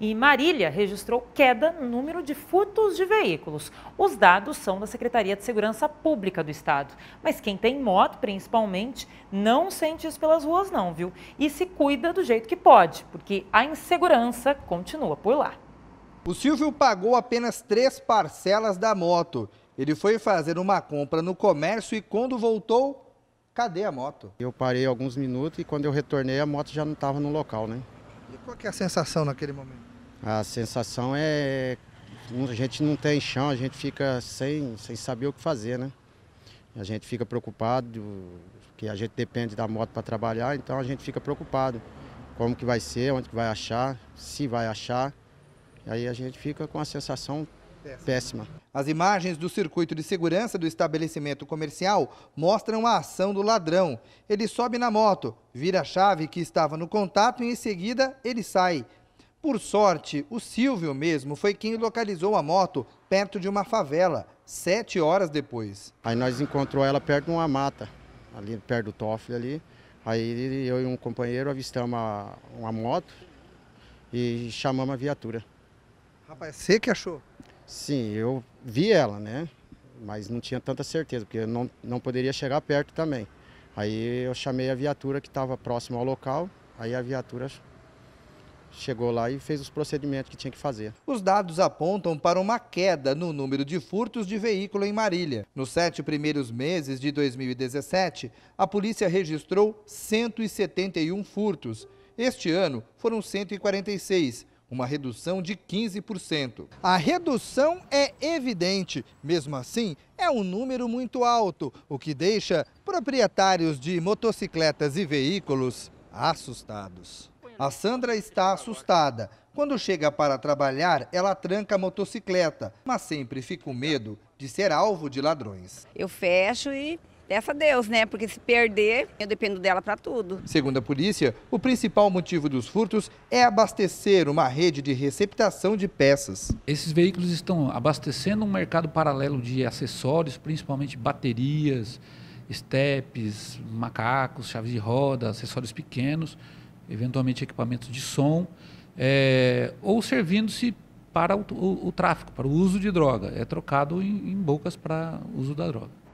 E Marília registrou queda no número de furtos de veículos. Os dados são da Secretaria de Segurança Pública do Estado. Mas quem tem moto, principalmente, não sente isso pelas ruas, não, viu? E se cuida do jeito que pode, porque a insegurança continua por lá. O Silvio pagou apenas três parcelas da moto. Ele foi fazer uma compra no comércio e quando voltou, cadê a moto? Eu parei alguns minutos e quando eu retornei a moto já não estava no local, né? E qual é a sensação naquele momento? A sensação é a gente não tem chão, a gente fica sem, sem saber o que fazer, né? A gente fica preocupado, que a gente depende da moto para trabalhar, então a gente fica preocupado. Como que vai ser, onde que vai achar, se vai achar. Aí a gente fica com a sensação Péssima. As imagens do circuito de segurança do estabelecimento comercial mostram a ação do ladrão. Ele sobe na moto, vira a chave que estava no contato e em seguida ele sai. Por sorte, o Silvio mesmo foi quem localizou a moto perto de uma favela, sete horas depois. Aí nós encontrou ela perto de uma mata, ali perto do Toffle ali. Aí eu e um companheiro avistamos uma, uma moto e chamamos a viatura. Rapaz, você que achou? Sim, eu vi ela, né? Mas não tinha tanta certeza, porque eu não, não poderia chegar perto também. Aí eu chamei a viatura que estava próximo ao local, aí a viatura chegou lá e fez os procedimentos que tinha que fazer. Os dados apontam para uma queda no número de furtos de veículo em Marília. Nos sete primeiros meses de 2017, a polícia registrou 171 furtos. Este ano foram 146 uma redução de 15%. A redução é evidente, mesmo assim, é um número muito alto, o que deixa proprietários de motocicletas e veículos assustados. A Sandra está assustada. Quando chega para trabalhar, ela tranca a motocicleta, mas sempre fica com medo de ser alvo de ladrões. Eu fecho e Peça a Deus, né? Porque se perder, eu dependo dela para tudo. Segundo a polícia, o principal motivo dos furtos é abastecer uma rede de receptação de peças. Esses veículos estão abastecendo um mercado paralelo de acessórios, principalmente baterias, estepes, macacos, chaves de roda, acessórios pequenos, eventualmente equipamentos de som, é, ou servindo-se para o, o, o, tráfico, para o uso de droga. É trocado em, em bocas para uso da droga.